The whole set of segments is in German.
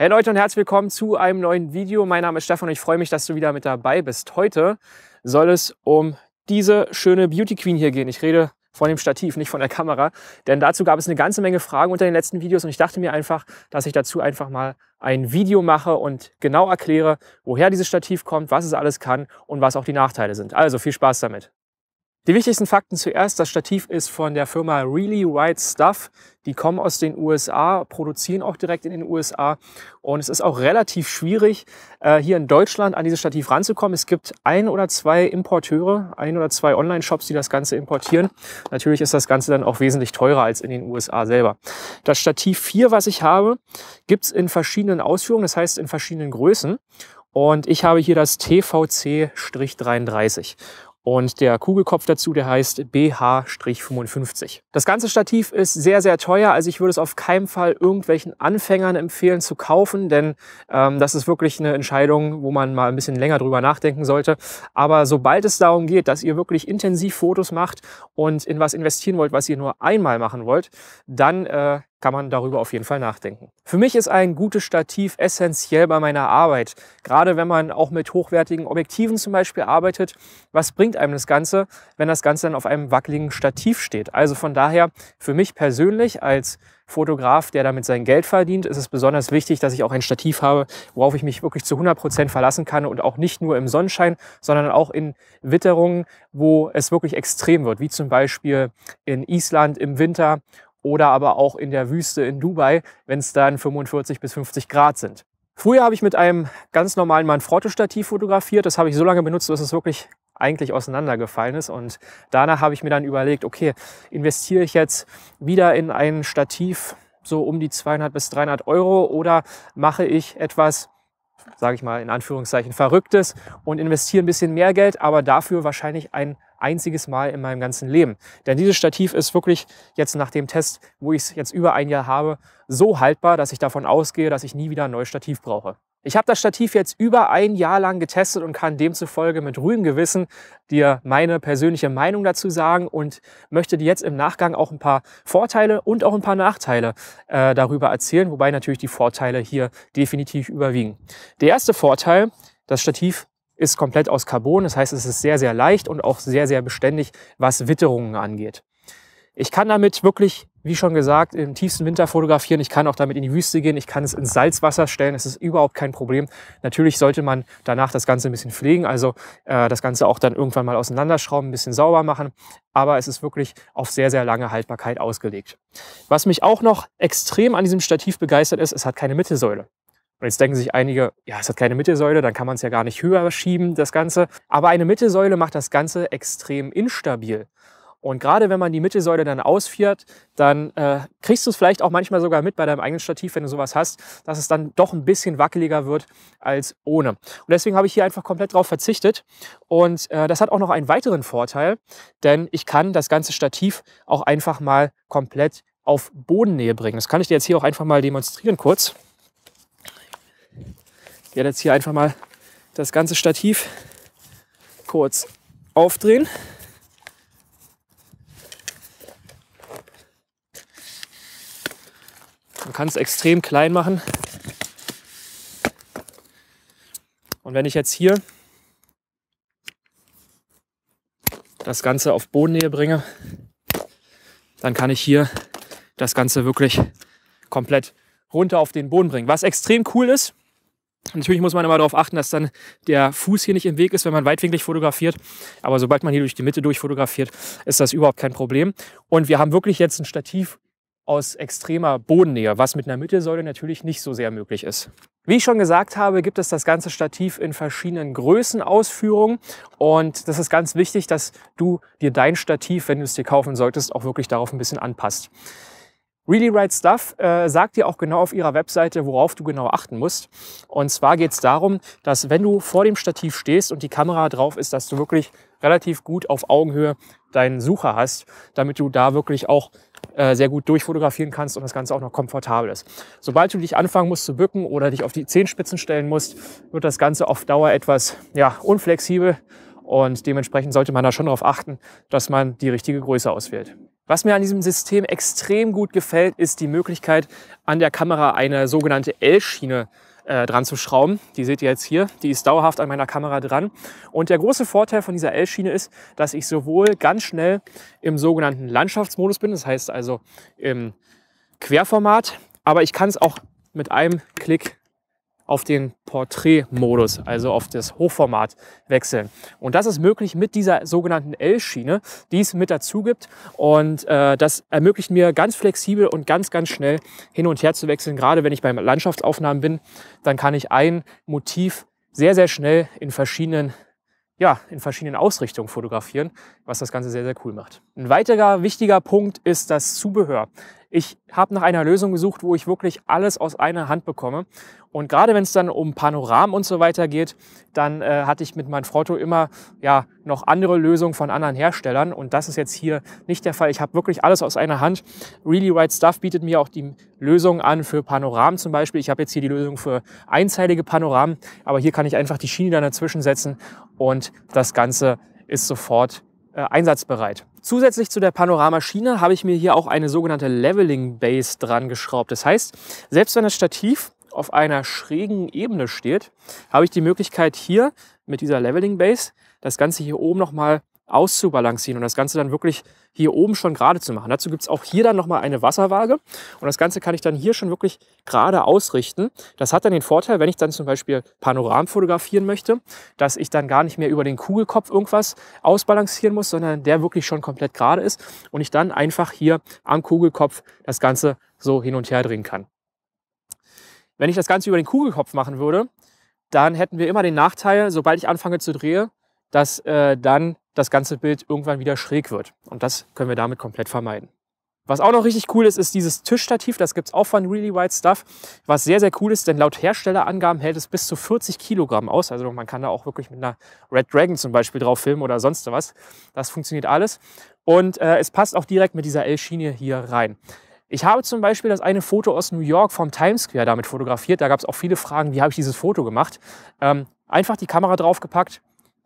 Hey Leute und herzlich willkommen zu einem neuen Video. Mein Name ist Stefan und ich freue mich, dass du wieder mit dabei bist. Heute soll es um diese schöne Beauty Queen hier gehen. Ich rede von dem Stativ, nicht von der Kamera, denn dazu gab es eine ganze Menge Fragen unter den letzten Videos und ich dachte mir einfach, dass ich dazu einfach mal ein Video mache und genau erkläre, woher dieses Stativ kommt, was es alles kann und was auch die Nachteile sind. Also viel Spaß damit. Die wichtigsten Fakten zuerst. Das Stativ ist von der Firma Really White Stuff. Die kommen aus den USA, produzieren auch direkt in den USA. Und es ist auch relativ schwierig, äh, hier in Deutschland an dieses Stativ ranzukommen. Es gibt ein oder zwei Importeure, ein oder zwei Online-Shops, die das Ganze importieren. Natürlich ist das Ganze dann auch wesentlich teurer als in den USA selber. Das Stativ 4, was ich habe, gibt's in verschiedenen Ausführungen, das heißt in verschiedenen Größen. Und ich habe hier das TVC-33. Und der Kugelkopf dazu, der heißt BH-55. Das ganze Stativ ist sehr, sehr teuer. Also ich würde es auf keinen Fall irgendwelchen Anfängern empfehlen zu kaufen, denn ähm, das ist wirklich eine Entscheidung, wo man mal ein bisschen länger drüber nachdenken sollte. Aber sobald es darum geht, dass ihr wirklich intensiv Fotos macht und in was investieren wollt, was ihr nur einmal machen wollt, dann äh, kann man darüber auf jeden Fall nachdenken. Für mich ist ein gutes Stativ essentiell bei meiner Arbeit. Gerade wenn man auch mit hochwertigen Objektiven zum Beispiel arbeitet. Was bringt einem das Ganze, wenn das Ganze dann auf einem wackeligen Stativ steht? Also von daher, für mich persönlich als Fotograf, der damit sein Geld verdient, ist es besonders wichtig, dass ich auch ein Stativ habe, worauf ich mich wirklich zu 100% Prozent verlassen kann und auch nicht nur im Sonnenschein, sondern auch in Witterungen, wo es wirklich extrem wird, wie zum Beispiel in Island im Winter oder aber auch in der Wüste in Dubai, wenn es dann 45 bis 50 Grad sind. Früher habe ich mit einem ganz normalen Manfrotto-Stativ fotografiert. Das habe ich so lange benutzt, dass es wirklich eigentlich auseinandergefallen ist. Und danach habe ich mir dann überlegt, okay, investiere ich jetzt wieder in ein Stativ so um die 200 bis 300 Euro oder mache ich etwas, sage ich mal in Anführungszeichen, Verrücktes und investiere ein bisschen mehr Geld, aber dafür wahrscheinlich ein einziges Mal in meinem ganzen Leben. Denn dieses Stativ ist wirklich jetzt nach dem Test, wo ich es jetzt über ein Jahr habe, so haltbar, dass ich davon ausgehe, dass ich nie wieder ein neues Stativ brauche. Ich habe das Stativ jetzt über ein Jahr lang getestet und kann demzufolge mit ruhigem Gewissen dir meine persönliche Meinung dazu sagen und möchte dir jetzt im Nachgang auch ein paar Vorteile und auch ein paar Nachteile äh, darüber erzählen, wobei natürlich die Vorteile hier definitiv überwiegen. Der erste Vorteil, das Stativ ist komplett aus Carbon. Das heißt, es ist sehr, sehr leicht und auch sehr, sehr beständig, was Witterungen angeht. Ich kann damit wirklich, wie schon gesagt, im tiefsten Winter fotografieren. Ich kann auch damit in die Wüste gehen. Ich kann es ins Salzwasser stellen. Es ist überhaupt kein Problem. Natürlich sollte man danach das Ganze ein bisschen pflegen. Also äh, das Ganze auch dann irgendwann mal auseinanderschrauben, ein bisschen sauber machen. Aber es ist wirklich auf sehr, sehr lange Haltbarkeit ausgelegt. Was mich auch noch extrem an diesem Stativ begeistert ist, es hat keine Mittelsäule. Und jetzt denken sich einige, ja, es hat keine Mittelsäule, dann kann man es ja gar nicht höher schieben, das Ganze. Aber eine Mittelsäule macht das Ganze extrem instabil. Und gerade wenn man die Mittelsäule dann ausfährt, dann äh, kriegst du es vielleicht auch manchmal sogar mit bei deinem eigenen Stativ, wenn du sowas hast, dass es dann doch ein bisschen wackeliger wird als ohne. Und deswegen habe ich hier einfach komplett drauf verzichtet. Und äh, das hat auch noch einen weiteren Vorteil, denn ich kann das ganze Stativ auch einfach mal komplett auf Bodennähe bringen. Das kann ich dir jetzt hier auch einfach mal demonstrieren kurz. Ich werde jetzt hier einfach mal das ganze Stativ kurz aufdrehen. Man kann es extrem klein machen. Und wenn ich jetzt hier das Ganze auf Bodennähe bringe, dann kann ich hier das Ganze wirklich komplett runter auf den Boden bringen. Was extrem cool ist, Natürlich muss man immer darauf achten, dass dann der Fuß hier nicht im Weg ist, wenn man weitwinklig fotografiert. Aber sobald man hier durch die Mitte durchfotografiert, ist das überhaupt kein Problem. Und wir haben wirklich jetzt ein Stativ aus extremer Bodennähe, was mit einer Mittelsäule natürlich nicht so sehr möglich ist. Wie ich schon gesagt habe, gibt es das ganze Stativ in verschiedenen Größenausführungen und das ist ganz wichtig, dass du dir dein Stativ, wenn du es dir kaufen solltest, auch wirklich darauf ein bisschen anpasst. Really Right Stuff äh, sagt dir auch genau auf ihrer Webseite, worauf du genau achten musst. Und zwar geht es darum, dass wenn du vor dem Stativ stehst und die Kamera drauf ist, dass du wirklich relativ gut auf Augenhöhe deinen Sucher hast, damit du da wirklich auch äh, sehr gut durchfotografieren kannst und das Ganze auch noch komfortabel ist. Sobald du dich anfangen musst zu bücken oder dich auf die Zehenspitzen stellen musst, wird das Ganze auf Dauer etwas ja, unflexibel und dementsprechend sollte man da schon darauf achten, dass man die richtige Größe auswählt. Was mir an diesem System extrem gut gefällt, ist die Möglichkeit, an der Kamera eine sogenannte L-Schiene äh, dran zu schrauben. Die seht ihr jetzt hier. Die ist dauerhaft an meiner Kamera dran. Und der große Vorteil von dieser L-Schiene ist, dass ich sowohl ganz schnell im sogenannten Landschaftsmodus bin, das heißt also im Querformat, aber ich kann es auch mit einem Klick auf den Porträtmodus, also auf das Hochformat wechseln. Und das ist möglich mit dieser sogenannten L-Schiene, die es mit dazu gibt. Und äh, das ermöglicht mir ganz flexibel und ganz, ganz schnell hin und her zu wechseln. Gerade wenn ich bei Landschaftsaufnahmen bin, dann kann ich ein Motiv sehr, sehr schnell in verschiedenen ja, in verschiedenen Ausrichtungen fotografieren, was das Ganze sehr, sehr cool macht. Ein weiterer wichtiger Punkt ist das Zubehör. Ich habe nach einer Lösung gesucht, wo ich wirklich alles aus einer Hand bekomme. Und gerade wenn es dann um Panoramen und so weiter geht, dann äh, hatte ich mit meinem Frotto immer ja, noch andere Lösungen von anderen Herstellern. Und das ist jetzt hier nicht der Fall. Ich habe wirklich alles aus einer Hand. Really Right Stuff bietet mir auch die Lösung an für Panoramen zum Beispiel. Ich habe jetzt hier die Lösung für einzeilige Panoramen. Aber hier kann ich einfach die Schiene dann dazwischen setzen und das Ganze ist sofort äh, einsatzbereit. Zusätzlich zu der Panoramaschine habe ich mir hier auch eine sogenannte Leveling Base dran geschraubt. Das heißt, selbst wenn das Stativ auf einer schrägen Ebene steht, habe ich die Möglichkeit hier mit dieser Leveling Base das Ganze hier oben nochmal auszubalancieren und das Ganze dann wirklich hier oben schon gerade zu machen. Dazu gibt es auch hier dann nochmal eine Wasserwaage und das Ganze kann ich dann hier schon wirklich gerade ausrichten. Das hat dann den Vorteil, wenn ich dann zum Beispiel Panoram fotografieren möchte, dass ich dann gar nicht mehr über den Kugelkopf irgendwas ausbalancieren muss, sondern der wirklich schon komplett gerade ist und ich dann einfach hier am Kugelkopf das Ganze so hin und her drehen kann. Wenn ich das Ganze über den Kugelkopf machen würde, dann hätten wir immer den Nachteil, sobald ich anfange zu drehen, dass äh, dann das ganze Bild irgendwann wieder schräg wird. Und das können wir damit komplett vermeiden. Was auch noch richtig cool ist, ist dieses Tischstativ. Das gibt es auch von Really White Stuff. Was sehr, sehr cool ist, denn laut Herstellerangaben hält es bis zu 40 Kilogramm aus. Also man kann da auch wirklich mit einer Red Dragon zum Beispiel drauf filmen oder sonst was. Das funktioniert alles. Und äh, es passt auch direkt mit dieser L-Schiene hier rein. Ich habe zum Beispiel das eine Foto aus New York vom Times Square damit fotografiert. Da gab es auch viele Fragen, wie habe ich dieses Foto gemacht. Ähm, einfach die Kamera draufgepackt,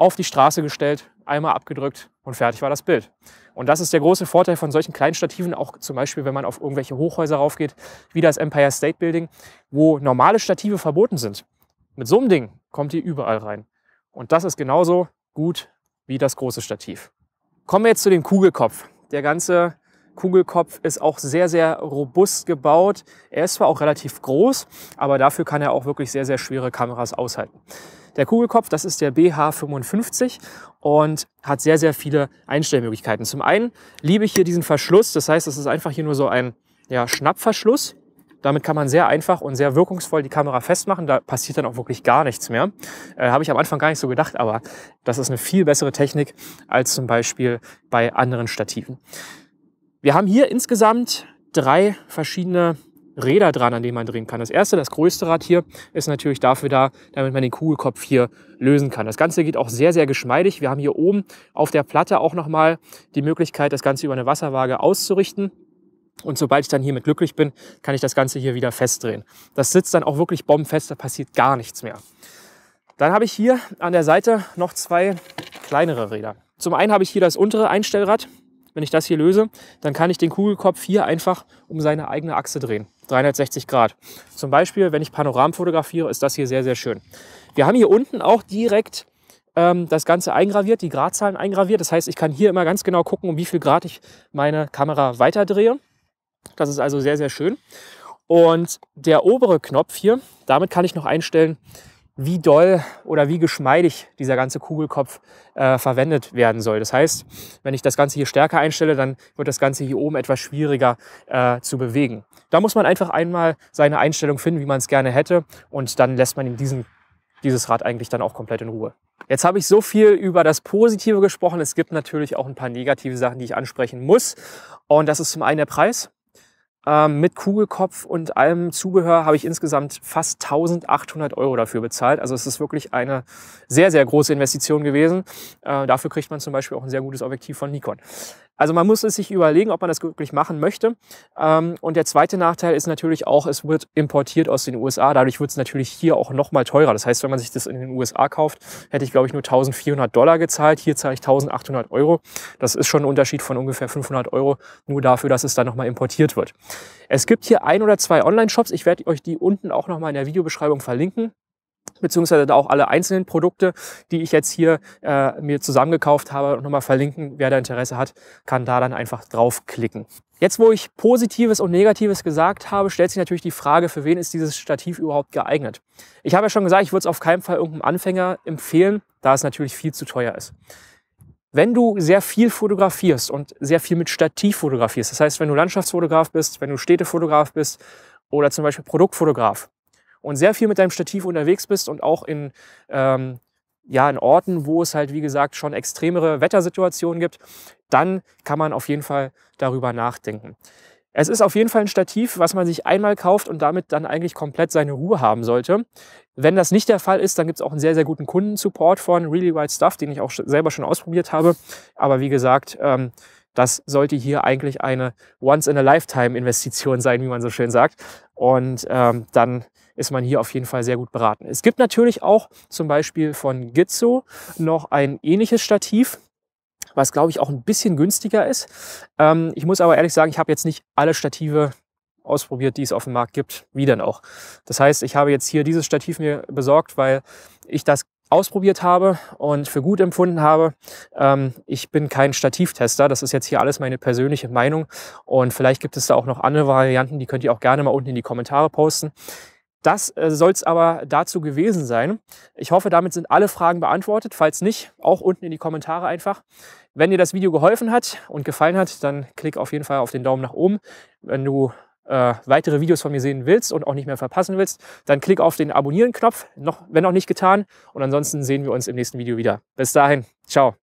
auf die Straße gestellt, einmal abgedrückt und fertig war das Bild. Und das ist der große Vorteil von solchen kleinen Stativen, auch zum Beispiel, wenn man auf irgendwelche Hochhäuser raufgeht, wie das Empire State Building, wo normale Stative verboten sind. Mit so einem Ding kommt ihr überall rein. Und das ist genauso gut wie das große Stativ. Kommen wir jetzt zu dem Kugelkopf. Der ganze Kugelkopf ist auch sehr, sehr robust gebaut. Er ist zwar auch relativ groß, aber dafür kann er auch wirklich sehr, sehr schwere Kameras aushalten. Der Kugelkopf, das ist der BH55 und hat sehr, sehr viele Einstellmöglichkeiten. Zum einen liebe ich hier diesen Verschluss, das heißt, es ist einfach hier nur so ein ja, Schnappverschluss. Damit kann man sehr einfach und sehr wirkungsvoll die Kamera festmachen. Da passiert dann auch wirklich gar nichts mehr. Äh, Habe ich am Anfang gar nicht so gedacht, aber das ist eine viel bessere Technik als zum Beispiel bei anderen Stativen. Wir haben hier insgesamt drei verschiedene Räder dran, an denen man drehen kann. Das erste, das größte Rad hier, ist natürlich dafür da, damit man den Kugelkopf hier lösen kann. Das Ganze geht auch sehr, sehr geschmeidig. Wir haben hier oben auf der Platte auch nochmal die Möglichkeit, das Ganze über eine Wasserwaage auszurichten. Und sobald ich dann hiermit glücklich bin, kann ich das Ganze hier wieder festdrehen. Das sitzt dann auch wirklich bombenfest, da passiert gar nichts mehr. Dann habe ich hier an der Seite noch zwei kleinere Räder. Zum einen habe ich hier das untere Einstellrad. Wenn ich das hier löse, dann kann ich den Kugelkopf hier einfach um seine eigene Achse drehen. 360 Grad. Zum Beispiel, wenn ich Panoram fotografiere, ist das hier sehr, sehr schön. Wir haben hier unten auch direkt ähm, das Ganze eingraviert, die Gradzahlen eingraviert. Das heißt, ich kann hier immer ganz genau gucken, um wie viel Grad ich meine Kamera weiterdrehe. Das ist also sehr, sehr schön. Und der obere Knopf hier, damit kann ich noch einstellen, wie doll oder wie geschmeidig dieser ganze Kugelkopf äh, verwendet werden soll. Das heißt, wenn ich das Ganze hier stärker einstelle, dann wird das Ganze hier oben etwas schwieriger äh, zu bewegen. Da muss man einfach einmal seine Einstellung finden, wie man es gerne hätte und dann lässt man ihm diesen, dieses Rad eigentlich dann auch komplett in Ruhe. Jetzt habe ich so viel über das Positive gesprochen. Es gibt natürlich auch ein paar negative Sachen, die ich ansprechen muss. Und das ist zum einen der Preis. Ähm, mit Kugelkopf und allem Zubehör habe ich insgesamt fast 1800 Euro dafür bezahlt. Also es ist wirklich eine sehr, sehr große Investition gewesen. Äh, dafür kriegt man zum Beispiel auch ein sehr gutes Objektiv von Nikon. Also man muss es sich überlegen, ob man das wirklich machen möchte. Ähm, und der zweite Nachteil ist natürlich auch, es wird importiert aus den USA. Dadurch wird es natürlich hier auch nochmal teurer. Das heißt, wenn man sich das in den USA kauft, hätte ich, glaube ich, nur 1400 Dollar gezahlt. Hier zahle ich 1800 Euro. Das ist schon ein Unterschied von ungefähr 500 Euro, nur dafür, dass es dann nochmal importiert wird. Es gibt hier ein oder zwei Online-Shops. Ich werde euch die unten auch nochmal in der Videobeschreibung verlinken beziehungsweise da auch alle einzelnen Produkte, die ich jetzt hier äh, mir zusammengekauft habe und nochmal verlinken. Wer da Interesse hat, kann da dann einfach draufklicken. Jetzt, wo ich Positives und Negatives gesagt habe, stellt sich natürlich die Frage, für wen ist dieses Stativ überhaupt geeignet? Ich habe ja schon gesagt, ich würde es auf keinen Fall irgendeinem Anfänger empfehlen, da es natürlich viel zu teuer ist. Wenn du sehr viel fotografierst und sehr viel mit Stativ fotografierst, das heißt, wenn du Landschaftsfotograf bist, wenn du Städtefotograf bist oder zum Beispiel Produktfotograf, und sehr viel mit deinem Stativ unterwegs bist und auch in, ähm, ja, in Orten, wo es halt, wie gesagt, schon extremere Wettersituationen gibt, dann kann man auf jeden Fall darüber nachdenken. Es ist auf jeden Fall ein Stativ, was man sich einmal kauft und damit dann eigentlich komplett seine Ruhe haben sollte. Wenn das nicht der Fall ist, dann gibt es auch einen sehr, sehr guten Kundensupport von Really Wild Stuff, den ich auch selber schon ausprobiert habe. Aber wie gesagt, ähm, das sollte hier eigentlich eine Once-in-a-Lifetime-Investition sein, wie man so schön sagt. Und ähm, dann ist man hier auf jeden Fall sehr gut beraten. Es gibt natürlich auch zum Beispiel von Gizzo noch ein ähnliches Stativ was glaube ich auch ein bisschen günstiger ist. Ähm, ich muss aber ehrlich sagen, ich habe jetzt nicht alle Stative ausprobiert, die es auf dem Markt gibt, wie denn auch. Das heißt, ich habe jetzt hier dieses Stativ mir besorgt, weil ich das ausprobiert habe und für gut empfunden habe. Ähm, ich bin kein Stativtester, das ist jetzt hier alles meine persönliche Meinung und vielleicht gibt es da auch noch andere Varianten, die könnt ihr auch gerne mal unten in die Kommentare posten. Das äh, soll es aber dazu gewesen sein. Ich hoffe, damit sind alle Fragen beantwortet. Falls nicht, auch unten in die Kommentare einfach. Wenn dir das Video geholfen hat und gefallen hat, dann klick auf jeden Fall auf den Daumen nach oben. Wenn du äh, weitere Videos von mir sehen willst und auch nicht mehr verpassen willst, dann klick auf den Abonnieren-Knopf, noch, wenn noch nicht getan. Und ansonsten sehen wir uns im nächsten Video wieder. Bis dahin, ciao.